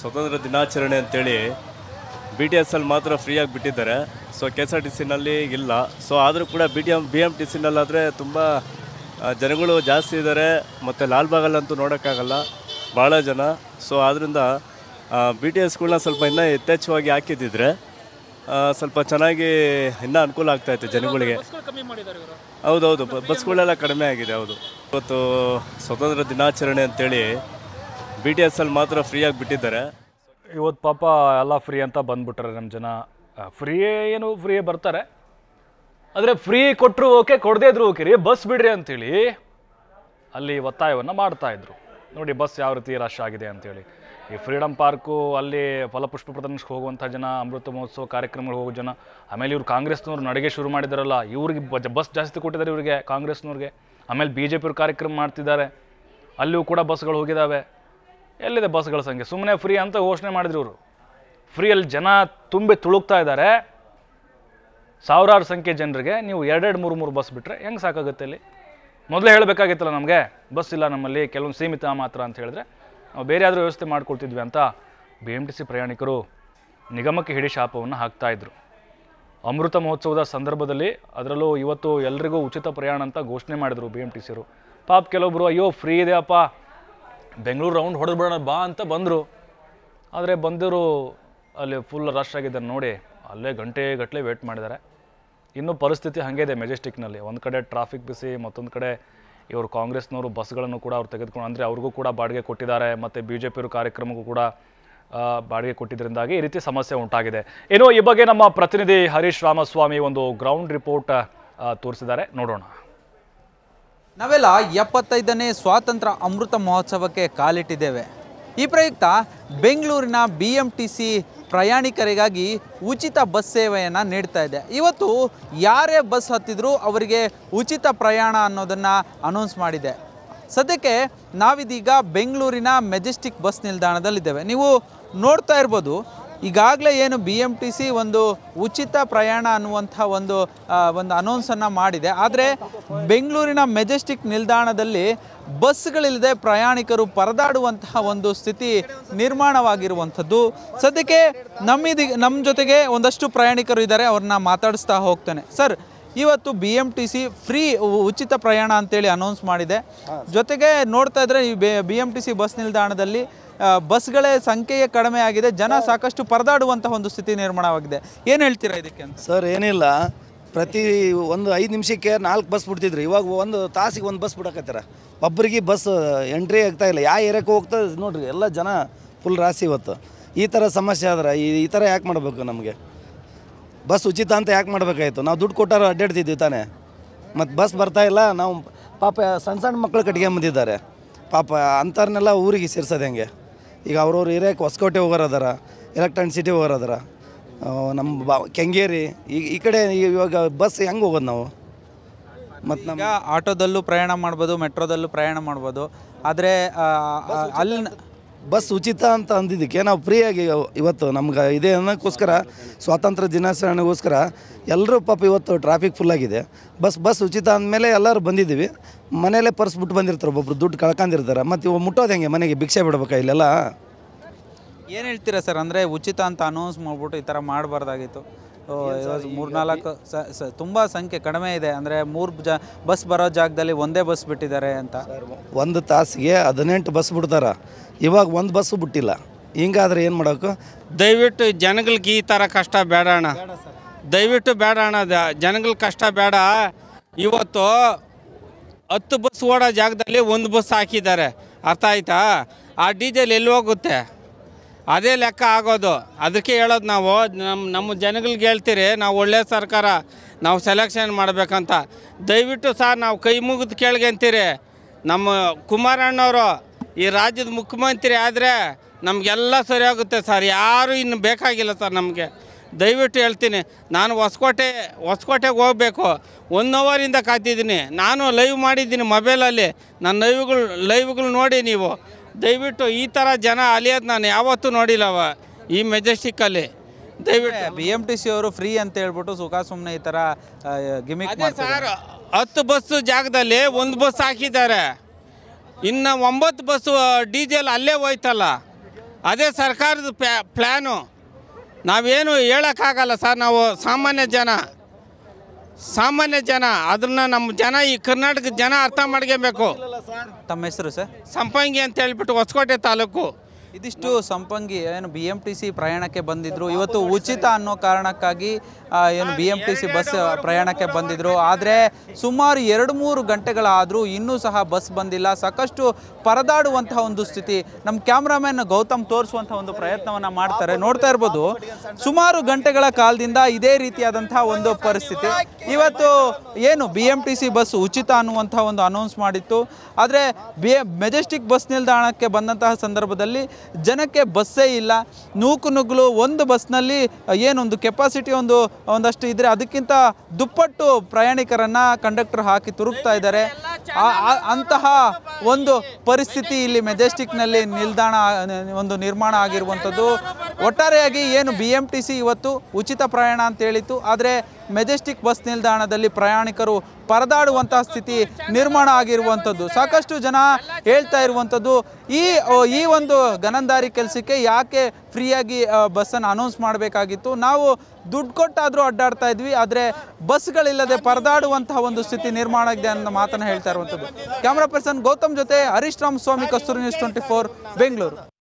ಸ್ವತಂತ್ರ ದಿನಾಚರಣೆ ಅಂತೇಳಿ ಬಿ ಟಿ ಅಲ್ಲಿ ಮಾತ್ರ ಫ್ರೀಯಾಗಿ ಬಿಟ್ಟಿದ್ದಾರೆ so K S R T ಸಿನಲ್ಲಿ ಇಲ್ಲ ಸೊ ಆದರೂ ಕೂಡ B T M B M T ಸಿನಲ್ಲಾದರೆ ತುಂಬ ಜನಗಳು ಜಾಸ್ತಿ ಇದ್ದಾರೆ ಮತ್ತು ಲಾಲ್ಬಾಗಲ್ಲಂತೂ ನೋಡೋಕ್ಕಾಗಲ್ಲ ಭಾಳ ಜನ ಸೊ ಆದ್ದರಿಂದ ಬಿ ಟಿ ಎಸ್ಗಳನ್ನ ಸ್ವಲ್ಪ ಇನ್ನೂ ಯಥೇಚ್ಛವಾಗಿ ಹಾಕಿದ್ದಿದ್ರೆ ಸ್ವಲ್ಪ ಚೆನ್ನಾಗಿ ಇನ್ನೂ ಅನುಕೂಲ ಆಗ್ತಾಯಿತ್ತು ಜನಗಳಿಗೆ ಹೌದೌದು ಬಸ್ಗಳೆಲ್ಲ ಕಡಿಮೆ ಆಗಿದೆ ಹೌದು ಇವತ್ತು ಸ್ವತಂತ್ರ ದಿನಾಚರಣೆ ಅಂತೇಳಿ ಬಿ ಟಿ ಎಸ್ ಅಲ್ಲಿ ಮಾತ್ರ ಫ್ರೀ ಆಗಿ ಬಿಟ್ಟಿದ್ದಾರೆ ಇವತ್ತು ಪಾಪ ಎಲ್ಲ ಫ್ರೀ ಅಂತ ಬಂದ್ಬಿಟ್ರೆ ನಮ್ಮ ಜನ ಫ್ರೀ ಏನು ಫ್ರೀಯೇ ಬರ್ತಾರೆ ಆದರೆ ಫ್ರೀ ಕೊಟ್ಟರು ಓಕೆ ಕೊಡದೇ ಇದ್ರು ಓಕೆ ರೀ ಬಸ್ ಬಿಡ್ರಿ ಅಂತೇಳಿ ಅಲ್ಲಿ ಒತ್ತಾಯವನ್ನು ಇದ್ರು ನೋಡಿ ಬಸ್ ಯಾವ ರೀತಿ ರಶ್ ಆಗಿದೆ ಅಂತೇಳಿ ಈ ಫ್ರೀಡಮ್ ಪಾರ್ಕು ಅಲ್ಲಿ ಫಲಪುಷ್ಪ ಪ್ರದರ್ಶನಕ್ಕೆ ಹೋಗುವಂಥ ಜನ ಅಮೃತ ಮಹೋತ್ಸವ ಕಾರ್ಯಕ್ರಮಗಳಿಗೆ ಹೋಗೋ ಜನ ಆಮೇಲೆ ಇವ್ರು ಕಾಂಗ್ರೆಸ್ನವ್ರು ನಡಿಗೆ ಶುರು ಮಾಡಿದಾರಲ್ಲ ಇವ್ರಿಗೆ ಬಸ್ ಜಾಸ್ತಿ ಕೊಟ್ಟಿದ್ದಾರೆ ಇವರಿಗೆ ಕಾಂಗ್ರೆಸ್ನವ್ರಿಗೆ ಆಮೇಲೆ ಬಿ ಜೆ ಪಿಯವ್ರು ಕಾರ್ಯಕ್ರಮ ಮಾಡ್ತಿದ್ದಾರೆ ಅಲ್ಲಿಯೂ ಕೂಡ ಬಸ್ಗಳು ಹೋಗಿದ್ದಾವೆ ಎಲ್ಲಿದೆ ಬಸ್ಗಳ ಸಂಖ್ಯೆ ಸುಮ್ಮನೆ ಫ್ರೀ ಅಂತ ಘೋಷಣೆ ಮಾಡಿದ್ರು ಇವರು ಫ್ರೀಯಲ್ಲಿ ಜನ ತುಂಬಿ ತುಳುಕ್ತಾ ಇದ್ದಾರೆ ಸಾವಿರಾರು ಸಂಖ್ಯೆ ಜನರಿಗೆ ನೀವು ಎರಡೆರಡು ಮೂರು ಮೂರು ಬಸ್ ಬಿಟ್ಟರೆ ಹೆಂಗೆ ಸಾಕಾಗುತ್ತೆ ಅಲ್ಲಿ ಮೊದಲೇ ಹೇಳಬೇಕಾಗಿತ್ತಲ್ಲ ನಮಗೆ ಬಸ್ ಇಲ್ಲ ನಮ್ಮಲ್ಲಿ ಕೆಲವೊಂದು ಸೀಮಿತ ಮಾತ್ರ ಅಂತ ಹೇಳಿದ್ರೆ ನಾವು ಬೇರೆ ಯಾವುದೋ ವ್ಯವಸ್ಥೆ ಮಾಡ್ಕೊಳ್ತಿದ್ವಿ ಅಂತ ಬಿ ಎಮ್ ಟಿ ಸಿ ಪ್ರಯಾಣಿಕರು ನಿಗಮಕ್ಕೆ ಹಿಡಿ ಶಾಪವನ್ನು ಹಾಕ್ತಾಯಿದ್ರು ಅಮೃತ ಮಹೋತ್ಸವದ ಸಂದರ್ಭದಲ್ಲಿ ಅದರಲ್ಲೂ ಇವತ್ತು ಎಲ್ರಿಗೂ ಉಚಿತ ಪ್ರಯಾಣ ಅಂತ ಘೋಷಣೆ ಮಾಡಿದರು ಬಿ ಎಮ್ ಟಿ ಸಿರು ಪಾಪ ಕೆಲವೊಬ್ಬರು ಅಯ್ಯೋ ಫ್ರೀ ಇದೆಯಪ್ಪ ಬೆಂಗಳೂರು ರೌಂಡ್ ಹೊಡೆದು ಬಿಡೋಣ ಬಾ ಅಂತ ಬಂದರು ಆದರೆ ಬಂದರು ಅಲ್ಲಿ ಫುಲ್ ರಶ್ ಆಗಿದ್ದಾರೆ ನೋಡಿ ಅಲ್ಲೇ ಗಂಟೆ ಗಟ್ಟಲೆ ವೇಟ್ ಮಾಡಿದ್ದಾರೆ ಇನ್ನೂ ಪರಿಸ್ಥಿತಿ ಹಾಗೆ ಇದೆ ಮೆಜೆಸ್ಟಿಕ್ನಲ್ಲಿ ಒಂದು ಕಡೆ ಟ್ರಾಫಿಕ್ ಬಿಸಿ ಮತ್ತೊಂದು ಕಡೆ ಇವರು ಕಾಂಗ್ರೆಸ್ನವರು ಬಸ್ಗಳನ್ನು ಕೂಡ ಅವ್ರು ತೆಗೆದುಕೊಂಡು ಅಂದರೆ ಅವ್ರಿಗೂ ಕೂಡ ಬಾಡಿಗೆ ಕೊಟ್ಟಿದ್ದಾರೆ ಮತ್ತು ಬಿ ಜೆ ಪಿಯವರು ಕಾರ್ಯಕ್ರಮಕ್ಕೂ ಕೂಡ ಬಾಡಿಗೆ ಕೊಟ್ಟಿದ್ದರಿಂದಾಗಿ ಈ ರೀತಿ ಸಮಸ್ಯೆ ಉಂಟಾಗಿದೆ ಏನೋ ಈ ಬಗ್ಗೆ ನಮ್ಮ ಪ್ರತಿನಿಧಿ ಹರೀಶ್ ರಾಮಸ್ವಾಮಿ ಒಂದು ಗ್ರೌಂಡ್ ರಿಪೋರ್ಟ್ ತೋರಿಸಿದ್ದಾರೆ ನೋಡೋಣ ನಾವೆಲ್ಲ ಎಪ್ಪತ್ತೈದನೇ ಸ್ವಾತಂತ್ರ್ಯ ಅಮೃತ ಮಹೋತ್ಸವಕ್ಕೆ ಕಾಲಿಟ್ಟಿದ್ದೇವೆ ಈ ಪ್ರಯುಕ್ತ ಬೆಂಗಳೂರಿನ ಬಿ ಎಂ ಟಿ ಸಿ ಪ್ರಯಾಣಿಕರಿಗಾಗಿ ಉಚಿತ ಬಸ್ ಸೇವೆಯನ್ನು ನೀಡ್ತಾ ಇದೆ ಇವತ್ತು ಯಾರೇ ಬಸ್ ಹತ್ತಿದ್ರೂ ಅವರಿಗೆ ಉಚಿತ ಪ್ರಯಾಣ ಅನ್ನೋದನ್ನು ಅನೌನ್ಸ್ ಮಾಡಿದೆ ಸದ್ಯಕ್ಕೆ ನಾವಿದೀಗ ಬೆಂಗಳೂರಿನ ಮೆಜೆಸ್ಟಿಕ್ ಬಸ್ ನಿಲ್ದಾಣದಲ್ಲಿದ್ದೇವೆ ನೀವು ನೋಡ್ತಾ ಇರ್ಬೋದು ಈಗಾಗಲೇ ಏನು ಬಿ ಎಮ್ ಟಿ ಸಿ ಒಂದು ಉಚಿತ ಪ್ರಯಾಣ ಅನ್ನುವಂಥ ಒಂದು ಒಂದು ಅನೌನ್ಸನ್ನು ಮಾಡಿದೆ ಆದರೆ ಬೆಂಗಳೂರಿನ ಮೆಜೆಸ್ಟಿಕ್ ನಿಲ್ದಾಣದಲ್ಲಿ ಬಸ್ಗಳಿಲ್ಲದೆ ಪ್ರಯಾಣಿಕರು ಪರದಾಡುವಂತಹ ಒಂದು ಸ್ಥಿತಿ ನಿರ್ಮಾಣವಾಗಿರುವಂಥದ್ದು ಸದ್ಯಕ್ಕೆ ನಮ್ಮಿದಿ ನಮ್ಮ ಜೊತೆಗೆ ಒಂದಷ್ಟು ಪ್ರಯಾಣಿಕರು ಇದ್ದಾರೆ ಅವ್ರನ್ನ ಮಾತಾಡಿಸ್ತಾ ಹೋಗ್ತೇನೆ ಸರ್ ಇವತ್ತು B M T C free ಉಚಿತ ಪ್ರಯಾಣ ಅಂತೇಳಿ ಅನೌನ್ಸ್ ಮಾಡಿದೆ ಜೊತೆಗೆ ನೋಡ್ತಾ ಇದ್ರೆ ಈ B M T C bus ನಿಲ್ದಾಣದಲ್ಲಿ ಬಸ್ಗಳ ಸಂಖ್ಯೆಯೇ ಕಡಿಮೆ ಆಗಿದೆ ಜನ ಸಾಕಷ್ಟು ಪರದಾಡುವಂತಹ ಒಂದು ಸ್ಥಿತಿ ನಿರ್ಮಾಣವಾಗಿದೆ ಏನು ಹೇಳ್ತೀರಾ ಇದಕ್ಕೆ ಸರ್ ಏನಿಲ್ಲ ಪ್ರತಿ ಒಂದು ಐದು ನಿಮಿಷಕ್ಕೆ ನಾಲ್ಕು ಬಸ್ ಬಿಡ್ತಿದ್ರು ಇವಾಗ ಒಂದು ತಾಸಿಗೆ ಒಂದು ಬಸ್ ಬಿಡಕತ್ತಾರ ಒಬ್ಬರಿಗೆ ಬಸ್ ಎಂಟ್ರಿ ಆಗ್ತಾ ಇಲ್ಲ ಯಾವ ಏರಿಯಾಕ್ಕೆ ಹೋಗ್ತಾ ನೋಡ್ರಿ ಎಲ್ಲ ಜನ ಫುಲ್ ರಾಸಿ ಇವತ್ತು ಈ ಥರ ಸಮಸ್ಯೆ ಆದ್ರೆ ಈ ಥರ ಯಾಕೆ ಮಾಡಬೇಕು ನಮಗೆ ಬಸ್ ಉಚಿತ ಅಂತ ಯಾಕೆ ಮಾಡಬೇಕಾಯ್ತು ನಾವು ದುಡ್ಡು ಕೊಟ್ಟಾರು ಅಡ್ಡಾಡ್ತಿದ್ವಿ ತಾನೇ ಮತ್ತು ಬಸ್ ಬರ್ತಾಯಿಲ್ಲ ನಾವು ಪಾಪ ಸಣ್ಣ ಸಣ್ಣ ಮಕ್ಕಳು ಕಟ್ಕೊಂಬಂದಿದ್ದಾರೆ ಪಾಪ ಅಂಥವ್ರನ್ನೆಲ್ಲ ಊರಿಗೆ ಸೇರ್ಸೋದು ಹೆಂಗೆ ಈಗ ಅವ್ರವ್ರು ಇರೋಕೆ ಹೊಸಕೋಟೆ ಹೋಗೋರದಾರ ಎಲೆಕ್ಟ್ರಾನಿಕ್ ಸಿಟಿ ಹೋಗೋರದಾರ ನಮ್ಮ ಬಾ ಕೆಂಗೇರಿ ಈ ಈ ಕಡೆ ಇವಾಗ ಬಸ್ ಹೆಂಗೆ ಹೋಗೋದು ನಾವು ಮತ್ತು ನಮ್ಗೆ ಆಟೋದಲ್ಲೂ ಪ್ರಯಾಣ ಮಾಡ್ಬೋದು ಮೆಟ್ರೋದಲ್ಲೂ ಪ್ರಯಾಣ ಮಾಡ್ಬೋದು ಆದರೆ ಅಲ್ಲಿ ಬಸ್ ಉಚಿತ ಅಂತ ಅಂದಿದ್ದಕ್ಕೆ ನಾವು ಫ್ರೀಯಾಗಿ ಇವತ್ತು ನಮ್ಗೆ ಇದೇ ಅನ್ನೋಕ್ಕೋಸ್ಕರ ಸ್ವಾತಂತ್ರ್ಯ ದಿನಾಚರಣೆಗೋಸ್ಕರ ಎಲ್ಲರೂ ಪಾಪ ಇವತ್ತು ಟ್ರಾಫಿಕ್ ಫುಲ್ಲಾಗಿದೆ ಬಸ್ ಬಸ್ ಉಚಿತ ಅಂದಮೇಲೆ ಎಲ್ಲರೂ ಬಂದಿದ್ದೀವಿ ಮನೆಯಲ್ಲೇ ಪರ್ಸ್ ಬಿಟ್ಟು ಬಂದಿರ್ತಾರೆ ಒಬ್ಬೊಬ್ರು ದುಡ್ಡು ಕಳ್ಕೊಂಡಿರ್ತಾರೆ ಮತ್ತು ಇವಾಗ ಮುಟ್ಟೋದು ಹೆಂಗೆ ಮನೆಗೆ ಭಿಕ್ಷೆ ಬಿಡ್ಬೇಕಾ ಇಲ್ಲೆಲ್ಲ ಏನು ಹೇಳ್ತೀರಾ ಸರ್ ಅಂದರೆ ಉಚಿತ ಅಂತ ಅನೌನ್ಸ್ ಮಾಡಿಬಿಟ್ಟು ಈ ಥರ ಮಾಡಬಾರ್ದಾಗಿತ್ತು ಮೂರ್ನಾಲ್ಕು ಸ ತುಂಬ ಸಂಖ್ಯೆ ಕಡಿಮೆ ಇದೆ ಅಂದರೆ ಮೂರು ಜ ಬಸ್ ಬರೋ ಜಾಗದಲ್ಲಿ ಒಂದೇ ಬಸ್ ಬಿಟ್ಟಿದ್ದಾರೆ ಅಂತ ಒಂದು ತಾಸಿಗೆ ಹದಿನೆಂಟು ಬಸ್ ಬಿಡ್ತಾರೆ ಇವಾಗ ಒಂದು ಬಸ್ ಬಿಟ್ಟಿಲ್ಲ ಹಿಂಗಾದ್ರೆ ಏನು ಮಾಡೋಕು ದಯವಿಟ್ಟು ಜನಗಳಿಗೆ ಈ ಥರ ಕಷ್ಟ ಬೇಡ ಅಣ್ಣ ದಯವಿಟ್ಟು ಬೇಡ ಅಣ್ಣ ಜನಗಳ ಕಷ್ಟ ಬೇಡ ಇವತ್ತು ಹತ್ತು ಬಸ್ ಓಡೋ ಜಾಗದಲ್ಲಿ ಒಂದು ಬಸ್ ಹಾಕಿದ್ದಾರೆ ಅರ್ಥ ಆಯ್ತಾ ಆ ಡೀಸೆಲ್ ಎಲ್ಲಿ ಹೋಗುತ್ತೆ ಅದೇ ಲೆಕ್ಕ ಆಗೋದು ಅದಕ್ಕೆ ಹೇಳೋದು ನಾವು ನಮ್ಮ ನಮ್ಮ ಜನಗಳಿಗೆ ಹೇಳ್ತೀರಿ ನಾವು ಒಳ್ಳೆಯ ಸರ್ಕಾರ ನಾವು ಸೆಲೆಕ್ಷನ್ ಮಾಡಬೇಕಂತ ದಯವಿಟ್ಟು ಸರ್ ನಾವು ಕೈ ಮುಗಿದು ಕೇಳ್ಕೊಂತೀರಿ ನಮ್ಮ ಕುಮಾರಣ್ಣವರು ಈ ರಾಜ್ಯದ ಮುಖ್ಯಮಂತ್ರಿ ಆದರೆ ನಮಗೆಲ್ಲ ಸರಿಯಾಗುತ್ತೆ ಸರ್ ಯಾರೂ ಇನ್ನು ಬೇಕಾಗಿಲ್ಲ ಸರ್ ನಮಗೆ ದಯವಿಟ್ಟು ಹೇಳ್ತೀನಿ ನಾನು ಹೊಸಕೋಟೆ ಹೊಸಕೋಟೆಗೆ ಹೋಗಬೇಕು ಒನ್ ಅವರಿಂದ ಕಾತಿದ್ದೀನಿ ನಾನು ಲೈವ್ ಮಾಡಿದ್ದೀನಿ ಮೊಬೈಲಲ್ಲಿ ನನ್ನ ಲೈವ್ಗಳು ಲೈವ್ಗಳು ನೋಡಿ ನೀವು ದಯವಿಟ್ಟು ಈ ಥರ ಜನ ಅಲಿಯೋದು ನಾನು ಯಾವತ್ತೂ ನೋಡಿಲ್ಲವ ಈ ಮೆಜೆಸ್ಟಿಕ್ಕಲ್ಲಿ ದಯವಿಟ್ಟು ಬಿ ಎಮ್ ಟಿ ಸಿ ಅವರು ಫ್ರೀ ಅಂತ ಹೇಳ್ಬಿಟ್ಟು ಸುಖ ಸುಮ್ಮನೆ ಈ ಥರ ಗಿಮಿಕ್ ಸರ್ ಹತ್ತು ಬಸ್ಸು ಜಾಗದಲ್ಲಿ ಒಂದು ಬಸ್ ಹಾಕಿದ್ದಾರೆ ಇನ್ನು ಒಂಬತ್ತು ಬಸ್ಸು ಡೀಸೆಲ್ ಅಲ್ಲೇ ಹೋಯ್ತಲ್ಲ ಅದೇ ಸರ್ಕಾರದ ಪ್ಯಾ ಪ್ಲ್ಯಾನು ನಾವೇನು ಹೇಳೋಕ್ಕಾಗಲ್ಲ ಸರ್ ನಾವು ಸಾಮಾನ್ಯ ಜನ ಸಾಮಾನ್ಯ ಜನ ಅದನ್ನ ನಮ್ಮ ಜನ ಈ ಕರ್ನಾಟಕದ ಜನ ಅರ್ಥ ಮಾಡ್ಕೊಬೇಕು ತಮ್ಮ ಹೆಸರು ಸರ್ ಸಂಪಂಗಿ ಅಂತ ಹೇಳ್ಬಿಟ್ಟು ಹೊಸಕೋಟೆ ತಾಲೂಕು ಇದಿಷ್ಟು ಸಂಪಂಗಿ ಏನು ಬಿ ಎಂ ಟಿ ಸಿ ಪ್ರಯಾಣಕ್ಕೆ ಬಂದಿದ್ರು ಇವತ್ತು ಉಚಿತ ಅನ್ನೋ ಕಾರಣಕ್ಕಾಗಿ ಏನು B M T C bus ಪ್ರಯಾಣಕ್ಕೆ ಬಂದಿದ್ರು ಆದರೆ ಸುಮಾರು ಎರಡು ಮೂರು ಗಂಟೆಗಳಾದರೂ ಇನ್ನೂ ಸಹ ಬಸ್ ಬಂದಿಲ್ಲ ಸಾಕಷ್ಟು ಪರದಾಡುವಂತಹ ಒಂದು ಸ್ಥಿತಿ ನಮ್ಮ ಕ್ಯಾಮ್ರಾಮ್ಯಾನ್ ಗೌತಮ್ ತೋರಿಸುವಂಥ ಒಂದು ಪ್ರಯತ್ನವನ್ನು ಮಾಡ್ತಾರೆ ನೋಡ್ತಾ ಇರ್ಬೋದು ಸುಮಾರು ಗಂಟೆಗಳ ಕಾಲದಿಂದ ಇದೇ ರೀತಿಯಾದಂತಹ ಒಂದು ಪರಿಸ್ಥಿತಿ ಇವತ್ತು ಏನು B M T C bus ಉಚಿತ ಅನ್ನುವಂಥ ಒಂದು ಅನೌನ್ಸ್ ಮಾಡಿತ್ತು ಆದರೆ ಬಿ ಮೆಜೆಸ್ಟಿಕ್ ಬಸ್ ನಿಲ್ದಾಣಕ್ಕೆ ಬಂದಂತಹ ಸಂದರ್ಭದಲ್ಲಿ ಜನಕ್ಕೆ ಬಸ್ಸೇ ಇಲ್ಲ ನೂಕು ನುಗ್ಗಲು ಒಂದು ಬಸ್ನಲ್ಲಿ ಏನೊಂದು ಕೆಪಾಸಿಟಿ ಒಂದು ಒಂದಷ್ಟು ಇದ್ದರೆ ಅದಕ್ಕಿಂತ ದುಪ್ಪಟ್ಟು ಪ್ರಯಾಣಿಕರನ್ನ ಕಂಡಕ್ಟರ್ ಹಾಕಿ ತುರುಕ್ತಾ ಇದ್ದಾರೆ ಅಂತಹ ಒಂದು ಪರಿಸ್ಥಿತಿ ಇಲ್ಲಿ ಮೆಜೆಸ್ಟಿಕ್ನಲ್ಲಿ ನಿಲ್ದಾಣ ಒಂದು ನಿರ್ಮಾಣ ಆಗಿರುವಂಥದ್ದು ಒಟ್ಟಾರೆಯಾಗಿ ಏನು ಬಿ ಎಂ ಟಿ ಸಿ ಇವತ್ತು ಉಚಿತ ಪ್ರಯಾಣ ಅಂತ ಹೇಳಿತ್ತು ಆದರೆ ಮೆಜೆಸ್ಟಿಕ್ ಬಸ್ ನಿಲ್ದಾಣದಲ್ಲಿ ಪ್ರಯಾಣಿಕರು ಪರದಾಡುವಂತಹ ಸ್ಥಿತಿ ನಿರ್ಮಾಣ ಆಗಿರುವಂಥದ್ದು ಸಾಕಷ್ಟು ಜನ ಹೇಳ್ತಾ ಇರುವಂಥದ್ದು ಈ ಈ ಒಂದು ಗನಂದಾರಿ ಕೆಲಸಕ್ಕೆ ಯಾಕೆ ಫ್ರೀಯಾಗಿ ಬಸ್ಸನ್ನು ಅನೌನ್ಸ್ ಮಾಡಬೇಕಾಗಿತ್ತು ನಾವು ದುಡ್ಡು ಕೊಟ್ಟಾದರೂ ಅಡ್ಡಾಡ್ತಾ ಇದ್ವಿ ಆದರೆ ಬಸ್ಗಳಿಲ್ಲದೆ ಪರದಾಡುವಂತಹ ಒಂದು ಸ್ಥಿತಿ ನಿರ್ಮಾಣ ಆಗಿದೆ ಅನ್ನೋ ಮಾತನ್ನು ಹೇಳ್ತಾರೆ ಇರುವಂಥದ್ದು ಕ್ಯಾಮ್ರಾ ಪರ್ಸನ್ ಗೌತಮ್ ಜೊತೆ Harish Ramswamy Kasturi news twenty four Bengaluru